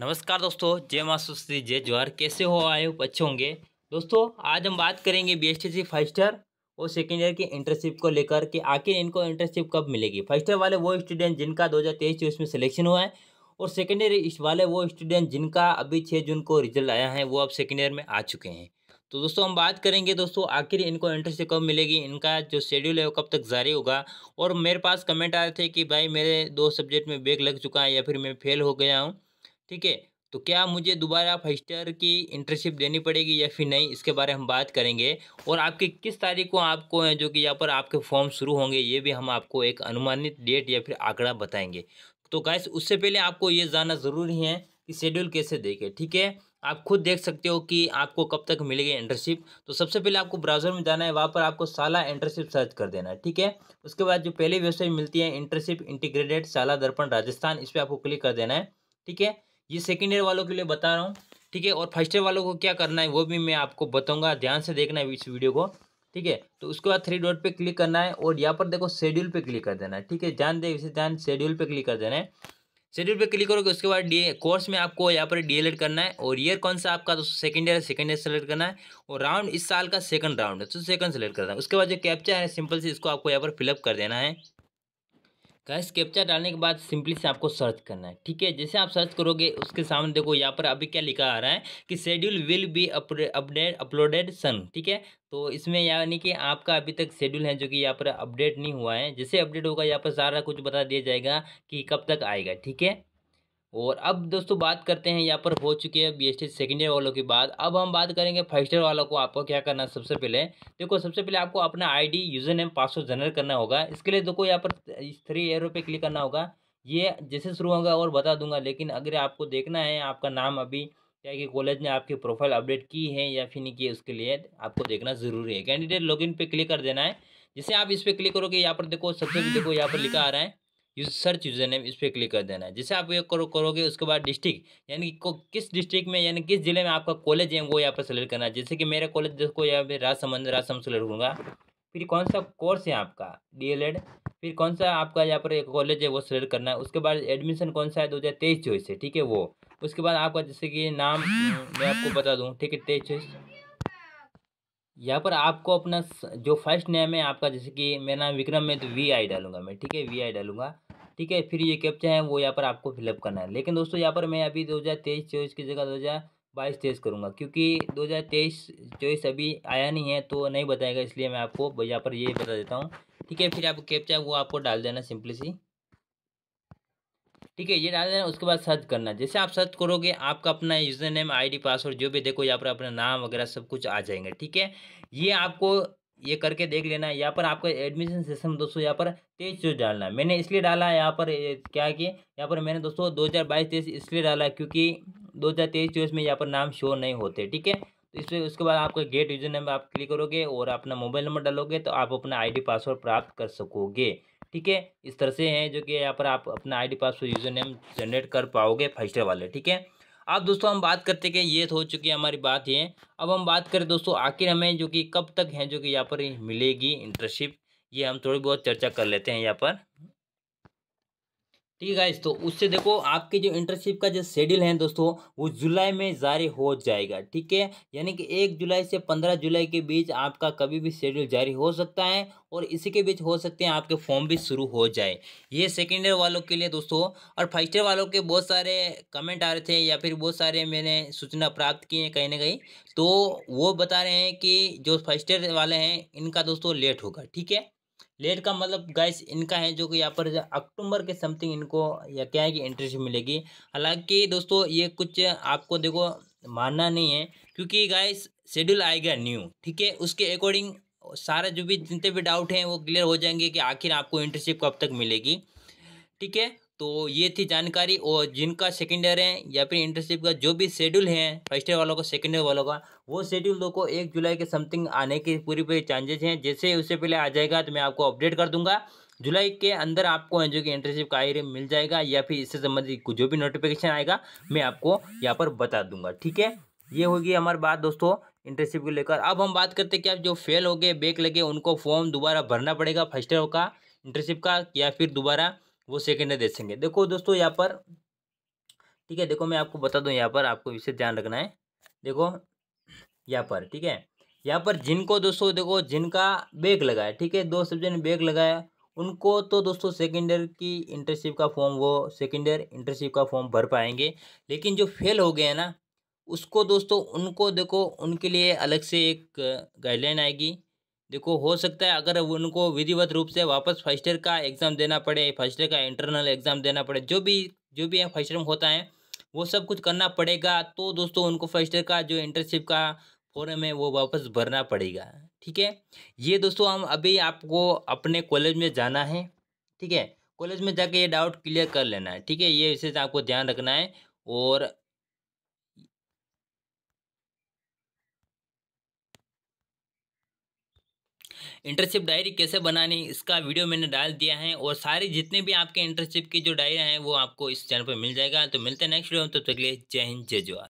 नमस्कार दोस्तों जय माँ सुश्री जय जवाहर कैसे हो आए अच्छे होंगे दोस्तों आज हम बात करेंगे B S T C first year और सेकेंड ईयर की इंटर्नशिप को लेकर कि आखिर इनको इंटर्नशिप कब मिलेगी फर्स्ट ईयर वाले वो स्टूडेंट जिनका दो हज़ार तेईस चौबीस में सिलेक्शन हुआ है और सेकेंड ईयर इस वाले वो स्टूडेंट जिनका अभी छः जून को रिजल्ट आया है वो अब सेकेंड ईयर में आ चुके हैं तो दोस्तों हम बात करेंगे दोस्तों आखिर इनको इंटर्नशिप कब मिलेगी इनका जो शेड्यूल है वो कब तक जारी होगा और मेरे पास कमेंट आए थे कि भाई मेरे दो सब्जेक्ट में बैग लग चुका है या फिर मैं फेल हो गया हूँ ठीक है तो क्या मुझे दोबारा फर्स्ट ईयर की इंटर्नशिप देनी पड़ेगी या फिर नहीं इसके बारे में हम बात करेंगे और आपकी किस तारीख को आपको जो कि यहाँ पर आपके फॉर्म शुरू होंगे ये भी हम आपको एक अनुमानित डेट या फिर आंकड़ा बताएंगे तो गैस उससे पहले आपको ये जानना ज़रूरी है कि शेड्यूल कैसे देखें ठीक है आप खुद देख सकते हो कि आपको कब तक मिलेगी इंटर्नशिप तो सबसे पहले आपको ब्राउज़र में जाना है वहाँ पर आपको साला इंटर्नशिप सर्च कर देना है ठीक है उसके बाद जो पहली वेबसाइट मिलती है इंटर्नशिप इंटीग्रेटेड साला दर्पण राजस्थान इस पर आपको क्लिक कर देना है ठीक है ये सेकेंड ईयर वालों के लिए बता रहा हूँ ठीक है और फर्स्ट ईयर वालों को क्या करना है वो भी मैं आपको बताऊँगा ध्यान से देखना है इस वीडियो को ठीक है तो उसके बाद थ्री डॉट पे क्लिक करना है और यहाँ पर देखो शेड्यूल पे क्लिक कर देना है ठीक है ध्यान दे इसे ध्यान शेड्यूल पे क्लिक कर देना है शेड्यूल पे क्लिक करोगे उसके बाद डी कोर्स में आपको यहाँ पर डी करना है और ईयर कौन सा आपका तो second year second year select करना है और राउंड इस साल का सेकंड राउंड है तो सेकंड सेलेक्ट करना है उसके बाद जो कैप्चा है सिंपल से इसको आपको यहाँ पर फिलअप कर देना है गैस कैप्चर डालने के बाद सिंपली से आपको सर्च करना है ठीक है जैसे आप सर्च करोगे उसके सामने देखो यहाँ पर अभी क्या लिखा आ रहा है कि schedule will be update uploaded soon ठीक है तो इसमें यानी कि आपका अभी तक शेड्यूल है जो कि यहाँ पर अपडेट नहीं हुआ है जैसे अपडेट होगा यहाँ पर सारा कुछ बता दिया जाएगा कि कब तक आएगा ठीक है और अब दोस्तों बात करते हैं यहाँ पर हो चुकी है B S T second year वालों की बात अब हम बात करेंगे फर्स्ट ईयर वालों को आपको क्या करना है सबसे पहले देखो सबसे पहले आपको अपना ID user name password generate करना होगा इसके लिए देखो यहाँ पर थ्री एरो पे क्लिक करना होगा ये जैसे शुरू होगा और बता दूंगा लेकिन अगर आपको देखना है आपका नाम अभी क्या कि कॉलेज ने आपकी प्रोफाइल अपडेट की है या फिर नहीं की है उसके लिए आपको देखना ज़रूरी है कैंडिडेट इन पर क्लिक कर देना है जैसे आप इस पर क्लिक करोगे यहाँ पर देखो सबसे देखो यहाँ पर लिखा आ रहा है यूज सर्च यूजर नेम इस पर क्लिक कर देना है जैसे आप ये करो करोगे उसके बाद डिस्ट्रिक्ट यानी कि किस डिस्ट्रिक्ट में यानी किस जिले में आपका कॉलेज है वो यहाँ पर सेलेक्ट करना है जैसे कि मेरा कॉलेज देखो यहाँ पे राजसमंद राजसमंद सेलेक्ट करूँगा फिर कौन सा कोर्स है आपका डी फिर कौन सा आपका यहाँ पर एक कॉलेज है वो सेलेक्ट करना है उसके बाद एडमिशन कौन सा है दो हज़ार तेईस चौबीस है ठीक है वो उसके बाद आपका जैसे कि नाम मैं आपको बता दूँ ठीक है तेईस चौबीस यहाँ पर आपको अपना जो फर्स्ट नेम है आपका जैसे कि मेरा नाम विक्रम है तो वी आई डालूंगा मैं ठीक है वी आई डालूंगा ठीक है फिर ये कैप्चा है वो यहाँ पर आपको फिलअप करना है लेकिन दोस्तों यहाँ पर मैं अभी दो हज़ार तेईस चौबीस की जगह दो हज़ार बाईस तेईस करूँगा क्योंकि दो हज़ार तेईस चौबीस अभी आया नहीं है तो नहीं बताएगा इसलिए मैं आपको यहाँ पर ये बता देता हूँ ठीक है फिर आप कैप्चा वो आपको डाल देना सिंपली सी ठीक है ये डाल देना उसके बाद सर्च करना जैसे आप सर्च करोगे आपका अपना यूज़र नेम आईडी पासवर्ड जो भी देखो यहाँ पर अपना नाम वगैरह सब कुछ आ जाएंगे ठीक है ये आपको ये करके देख लेना है यहाँ पर आपका एडमिशन सिस्टम दोस्तों यहाँ पर तेईस जो डालना मैंने इसलिए डाला यहाँ पर क्या कि यहाँ पर मैंने दोस्तों दो हज़ार बाईस तेईस इसलिए डाला क्योंकि दो हज़ार तेईस चौबीस में यहाँ पर नाम शो नहीं होते ठीक है तो इसलिए उसके बाद आपका गेट यूजर नेम आप क्लिक करोगे और अपना मोबाइल नंबर डालोगे तो आप अपना डी पासवर्ड प्राप्त कर सकोगे ठीक है इस तरह से हैं जो कि यहाँ पर आप अपना D password user name generate कर पाओगे फर्स्ट वाले ठीक है अब दोस्तों हम बात करते कि ये तो हो चुकी है हमारी बात ये अब हम बात करें दोस्तों आखिर हमें जो कि कब तक है जो कि यहाँ पर मिलेगी इंटर्नशिप ये हम थोड़ी बहुत चर्चा कर लेते हैं यहाँ पर ठीक है तो उससे देखो आपके जो इंटर्नशिप का जो शेड्यूल है दोस्तों वो जुलाई में जारी हो जाएगा ठीक है यानी कि एक जुलाई से पंद्रह जुलाई के बीच आपका कभी भी शेड्यूल जारी हो सकता है और इसी के बीच हो सकते हैं आपके फॉर्म भी शुरू हो जाए ये सेकेंड ईयर वालों के लिए दोस्तों और फर्स्ट ईयर वालों के बहुत सारे कमेंट आ रहे थे या फिर बहुत सारे मैंने सूचना प्राप्त की है कहीं ना कहीं तो वो बता रहे हैं कि जो फर्स्ट ईयर वाले हैं इनका दोस्तों लेट होगा ठीक है लेट का मतलब गाइस इनका है जो कि यहाँ पर अक्टूबर के समथिंग इनको या क्या है कि इंटरेस्ट मिलेगी हालांकि दोस्तों ये कुछ आपको देखो मानना नहीं है क्योंकि गाइस शेड्यूल आएगा न्यू ठीक है उसके अकॉर्डिंग सारा जो भी जितने भी डाउट हैं वो क्लियर हो जाएंगे कि आखिर आपको इंटर्नशिप कब तक मिलेगी ठीक है तो ये थी जानकारी और जिनका सेकेंड ईयर है या फिर इंटर्नशिप का जो भी शेड्यूल है फर्स्ट ईयर वालों का सेकेंड ईयर वालों का वो शेड्यूल दो को एक जुलाई के समथिंग आने के पूरी पूरी चांसेज हैं जैसे उससे पहले आ जाएगा तो मैं आपको अपडेट कर दूंगा जुलाई के अंदर आपको एन कि इंटर्नशिप का आई मिल जाएगा या फिर इससे संबंधित जो भी नोटिफिकेशन आएगा मैं आपको यहाँ पर बता दूंगा ठीक है ये होगी हमारी बात दोस्तों इंटर्नशिप को लेकर अब हम बात करते हैं कि आप जो फेल हो गए बेक लगे उनको फॉर्म दोबारा भरना पड़ेगा फर्स्ट ईयर का इंटर्नशिप का या फिर दोबारा वो सेकेंड में देखेंगे देखो दोस्तों यहाँ पर ठीक है देखो मैं आपको बता दूँ यहाँ पर आपको इसे ध्यान रखना है देखो यहाँ पर ठीक है यहाँ पर जिनको दोस्तों देखो जिनका बैग लगाया ठीक है दो सब्जेक्ट ने बैग लगाया उनको तो दोस्तों सेकेंड ईयर की इंटर्नशिप का फॉर्म वो सेकेंड ईयर इंटर्नशिप का फॉर्म भर पाएंगे लेकिन जो फेल हो गए हैं ना उसको दोस्तों उनको देखो उनके लिए अलग से एक गाइडलाइन आएगी देखो हो सकता है अगर उनको विधिवत रूप से वापस फर्स्ट ईयर का एग्ज़ाम देना पड़े फर्स्ट ईयर का इंटरनल एग्ज़ाम देना पड़े जो भी जो भी फर्स्ट ईयर में होता है वो सब कुछ करना पड़ेगा तो दोस्तों उनको फर्स्ट ईयर का जो इंटर्नशिप का फॉर्म है वो वापस भरना पड़ेगा ठीक है ये दोस्तों हम अभी आपको अपने कॉलेज में जाना है ठीक है कॉलेज में जाके ये डाउट क्लियर कर लेना है ठीक है ये विशेष आपको ध्यान रखना है और इंटर्नशिप डायरी कैसे बनानी इसका वीडियो मैंने डाल दिया है और सारी जितने भी आपके इंटर्नशिप की जो डायरी हैं वो आपको इस चैनल पर मिल जाएगा तो मिलते हैं नेक्स्ट वीडियो में तब तो तक लिए जय हिंद जय जवाहर